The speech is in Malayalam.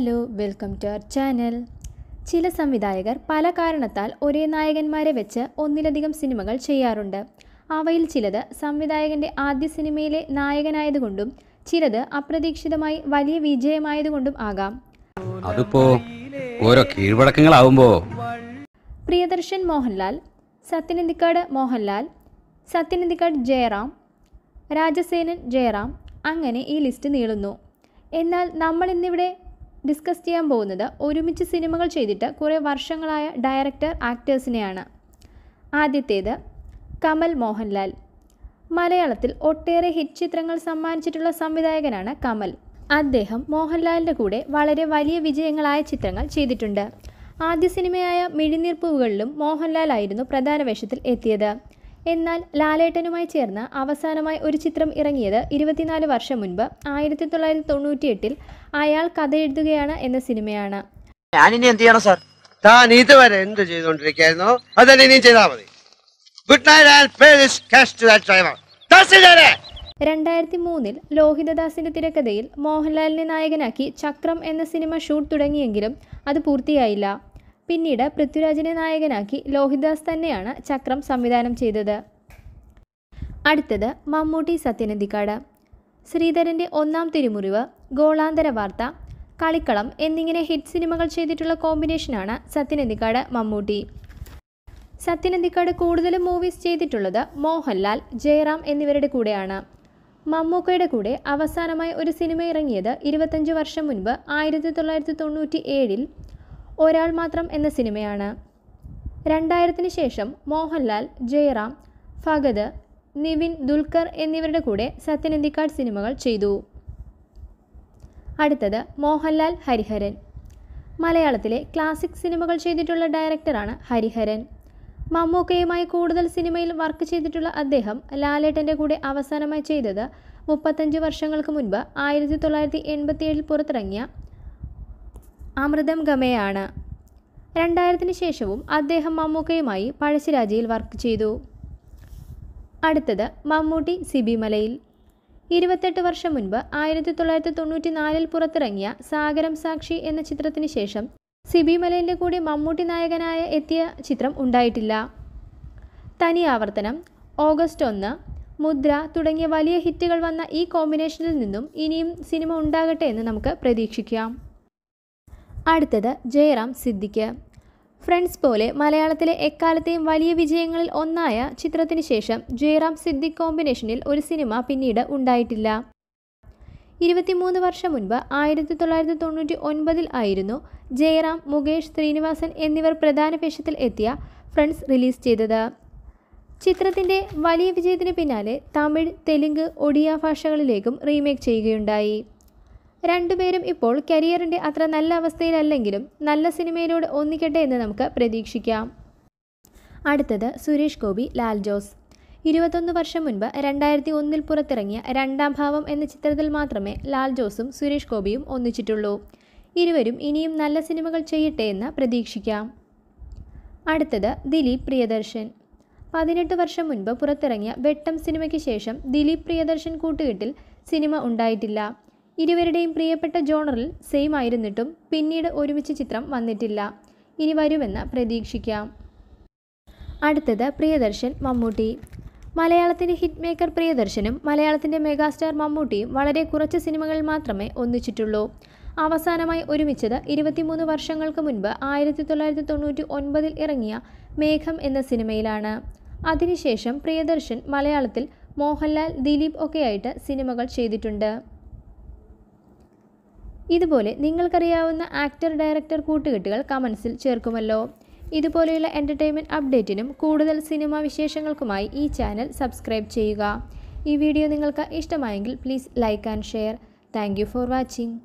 hello welcome to our channel ചില സംവിധായകർ പല കാരണത്താൽ ഒരേ നായകന്മാരെ വെച്ച് ഒന്നിലധികം സിനിമകൾ ചെയ്യാറുണ്ട് അവയിൽ ചിലത് സംവിധായകൻ്റെ ആദ്യ സിനിമയിലെ നായകനായതുകൊണ്ടും ചിലത് അപ്രതീക്ഷിതമായി വലിയ വിജയമായതുകൊണ്ടും ആകാം അതിപ്പോ ഓരോ കീഴ്വഴക്കങ്ങളാവുമ്പോ പ്രിയദർശൻ മോഹൻലാൽ സത്യനന്ദിക്കാട് മോഹൻലാൽ സത്യനന്ദിക്കാട് ജയറാം രാജസേനൻ ജയറാം അങ്ങനെ ഈ ലിസ്റ്റ് നീളുന്നു എന്നാൽ നമ്മൾ ഇന്നിവിടെ ഡിസ്കസ് ചെയ്യാൻ പോകുന്നത് ഒരുമിച്ച് സിനിമകൾ ചെയ്തിട്ട് കുറേ വർഷങ്ങളായ ഡയറക്ടർ ആക്ടേഴ്സിനെയാണ് ആദ്യത്തേത് കമൽ മോഹൻലാൽ മലയാളത്തിൽ ഒട്ടേറെ ഹിറ്റ് ചിത്രങ്ങൾ സമ്മാനിച്ചിട്ടുള്ള സംവിധായകനാണ് കമൽ അദ്ദേഹം മോഹൻലാലിൻ്റെ കൂടെ വളരെ വലിയ വിജയങ്ങളായ ചിത്രങ്ങൾ ചെയ്തിട്ടുണ്ട് ആദ്യ സിനിമയായ മിഴിനീർപ്പൂവുകളിലും മോഹൻലാൽ ആയിരുന്നു പ്രധാന വേഷത്തിൽ എത്തിയത് എന്നാൽ ലാലേട്ടനുമായി ചേർന്ന് അവസാനമായി ഒരു ചിത്രം ഇറങ്ങിയത് ഇരുപത്തിനാല് വർഷം മുൻപ് ആയിരത്തി തൊള്ളായിരത്തി തൊണ്ണൂറ്റി എട്ടിൽ അയാൾ കഥ എഴുതുകയാണ് എന്ന സിനിമയാണ് ഇതുവരെ അതന്നെ ഗുഡ് നൈറ്റ് ടു ഡ്രൈവർ രണ്ടായിരത്തി മൂന്നിൽ ലോഹിതദാസിന്റെ തിരക്കഥയിൽ മോഹൻലാലിനെ നായകനാക്കി ചക്രം എന്ന സിനിമ ഷൂട്ട് തുടങ്ങിയെങ്കിലും അത് പൂർത്തിയായില്ല പിന്നീട് പൃഥ്വിരാജിനെ നായകനാക്കി ലോഹിദാസ് തന്നെയാണ് ചക്രം സംവിധാനം ചെയ്തത് അടുത്തത് മമ്മൂട്ടി സത്യനന്ദിക്കാട് ശ്രീധരൻ്റെ ഒന്നാം തിരുമുറിവ് ഗോളാന്തര വാർത്ത കളിക്കളം എന്നിങ്ങനെ ഹിറ്റ് സിനിമകൾ ചെയ്തിട്ടുള്ള കോമ്പിനേഷനാണ് സത്യനന്ദിക്കാട് മമ്മൂട്ടി സത്യനന്ദിക്കാട് കൂടുതലും മൂവീസ് ചെയ്തിട്ടുള്ളത് മോഹൻലാൽ ജയറാം എന്നിവരുടെ കൂടെയാണ് മമ്മൂക്കയുടെ കൂടെ അവസാനമായി ഒരു സിനിമ ഇറങ്ങിയത് ഇരുപത്തഞ്ച് വർഷം മുൻപ് ആയിരത്തി തൊള്ളായിരത്തി തൊണ്ണൂറ്റി ഏഴിൽ ഒരാൾ മാത്രം എന്ന സിനിമയാണ് രണ്ടായിരത്തിന് ശേഷം മോഹൻലാൽ ജയറാം ഫഗത് നിവിൻ ദുൽഖർ എന്നിവരുടെ കൂടെ സത്യനന്ദിക്കാട് സിനിമകൾ ചെയ്തു അടുത്തത് മോഹൻലാൽ ഹരിഹരൻ മലയാളത്തിലെ ക്ലാസിക് സിനിമകൾ ചെയ്തിട്ടുള്ള ഡയറക്ടറാണ് ഹരിഹരൻ മമ്മൂക്കയുമായി കൂടുതൽ സിനിമയിൽ വർക്ക് ചെയ്തിട്ടുള്ള അദ്ദേഹം ലാലേട്ടൻ്റെ കൂടെ അവസാനമായി ചെയ്തത് മുപ്പത്തഞ്ച് വർഷങ്ങൾക്ക് മുൻപ് ആയിരത്തി തൊള്ളായിരത്തി പുറത്തിറങ്ങിയ ഗമയാണ് രണ്ടായിരത്തിന് ശേഷവും അദ്ദേഹം മമ്മൂക്കയുമായി പഴശ്ശിരാജയിൽ വർക്ക് ചെയ്തു അടുത്തത് മമ്മൂട്ടി സിബിമലയിൽ ഇരുപത്തെട്ട് വർഷം മുൻപ് ആയിരത്തി തൊള്ളായിരത്തി തൊണ്ണൂറ്റി നാലിൽ പുറത്തിറങ്ങിയ സാഗരം സാക്ഷി എന്ന ചിത്രത്തിന് ശേഷം സിബിമലയിൻ്റെ കൂടി മമ്മൂട്ടി നായകനായ എത്തിയ ചിത്രം ഉണ്ടായിട്ടില്ല തനി ആവർത്തനം ഓഗസ്റ്റ് ഒന്ന് മുദ്ര തുടങ്ങിയ വലിയ ഹിറ്റുകൾ വന്ന ഈ കോമ്പിനേഷനിൽ നിന്നും ഇനിയും സിനിമ ഉണ്ടാകട്ടെ എന്ന് നമുക്ക് പ്രതീക്ഷിക്കാം അടുത്തത് ജയറാം സിദ്ദിഖ് ഫ്രണ്ട്സ് പോലെ മലയാളത്തിലെ എക്കാലത്തെയും വലിയ വിജയങ്ങളിൽ ഒന്നായ ചിത്രത്തിന് ശേഷം ജയറാം സിദ്ദിഖ് കോമ്പിനേഷനിൽ ഒരു സിനിമ പിന്നീട് ഉണ്ടായിട്ടില്ല ഇരുപത്തിമൂന്ന് വർഷം മുൻപ് ആയിരത്തി തൊള്ളായിരത്തി തൊണ്ണൂറ്റി ഒൻപതിൽ ആയിരുന്നു ജയറാം മുകേഷ് ശ്രീനിവാസൻ എന്നിവർ പ്രധാന വേഷത്തിൽ എത്തിയ ഫ്രണ്ട്സ് റിലീസ് ചെയ്തത് ചിത്രത്തിൻ്റെ വലിയ വിജയത്തിന് പിന്നാലെ തമിഴ് തെലുങ്ക് ഒഡിയ ഭാഷകളിലേക്കും റീമേക്ക് ചെയ്യുകയുണ്ടായി രണ്ടുപേരും ഇപ്പോൾ കരിയറിൻ്റെ അത്ര നല്ല അവസ്ഥയിലല്ലെങ്കിലും നല്ല സിനിമയിലൂടെ ഒന്നിക്കട്ടെ എന്ന് നമുക്ക് പ്രതീക്ഷിക്കാം അടുത്തത് സുരേഷ് ഗോപി ലാൽ ജോസ് ഇരുപത്തൊന്ന് വർഷം മുൻപ് രണ്ടായിരത്തി ഒന്നിൽ പുറത്തിറങ്ങിയ രണ്ടാം ഭാവം എന്ന ചിത്രത്തിൽ മാത്രമേ ലാൽ ജോസും സുരേഷ് ഗോപിയും ഒന്നിച്ചിട്ടുള്ളൂ ഇരുവരും ഇനിയും നല്ല സിനിമകൾ ചെയ്യട്ടെ എന്ന് പ്രതീക്ഷിക്കാം അടുത്തത് ദിലീപ് പ്രിയദർശൻ പതിനെട്ട് വർഷം മുൻപ് പുറത്തിറങ്ങിയ വെട്ടം സിനിമയ്ക്ക് ശേഷം ദിലീപ് പ്രിയദർശൻ കൂട്ടുകെട്ടിൽ സിനിമ ഉണ്ടായിട്ടില്ല ഇരുവരുടെയും പ്രിയപ്പെട്ട ജോണറിൽ സെയിം ആയിരുന്നിട്ടും പിന്നീട് ഒരുമിച്ച് ചിത്രം വന്നിട്ടില്ല ഇനി വരുമെന്ന് പ്രതീക്ഷിക്കാം അടുത്തത് പ്രിയദർശൻ മമ്മൂട്ടി മലയാളത്തിൻ്റെ ഹിറ്റ് മേക്കർ പ്രിയദർശനും മലയാളത്തിൻ്റെ മെഗാസ്റ്റാർ മമ്മൂട്ടിയും വളരെ കുറച്ച് സിനിമകളിൽ മാത്രമേ ഒന്നിച്ചിട്ടുള്ളൂ അവസാനമായി ഒരുമിച്ചത് ഇരുപത്തിമൂന്ന് വർഷങ്ങൾക്ക് മുൻപ് ആയിരത്തി തൊള്ളായിരത്തി തൊണ്ണൂറ്റി ഒൻപതിൽ ഇറങ്ങിയ മേഘം എന്ന സിനിമയിലാണ് അതിനുശേഷം പ്രിയദർശൻ മലയാളത്തിൽ മോഹൻലാൽ ദിലീപ് ഒക്കെയായിട്ട് സിനിമകൾ ചെയ്തിട്ടുണ്ട് ഇതുപോലെ നിങ്ങൾക്കറിയാവുന്ന ആക്ടർ ഡയറക്ടർ കൂട്ടുകെട്ടുകൾ കമൻസിൽ ചേർക്കുമല്ലോ ഇതുപോലെയുള്ള എൻ്റർടൈൻമെൻറ്റ് അപ്ഡേറ്റിനും കൂടുതൽ സിനിമാ വിശേഷങ്ങൾക്കുമായി ഈ ചാനൽ സബ്സ്ക്രൈബ് ചെയ്യുക ഈ വീഡിയോ നിങ്ങൾക്ക് ഇഷ്ടമായെങ്കിൽ please like and share thank for watching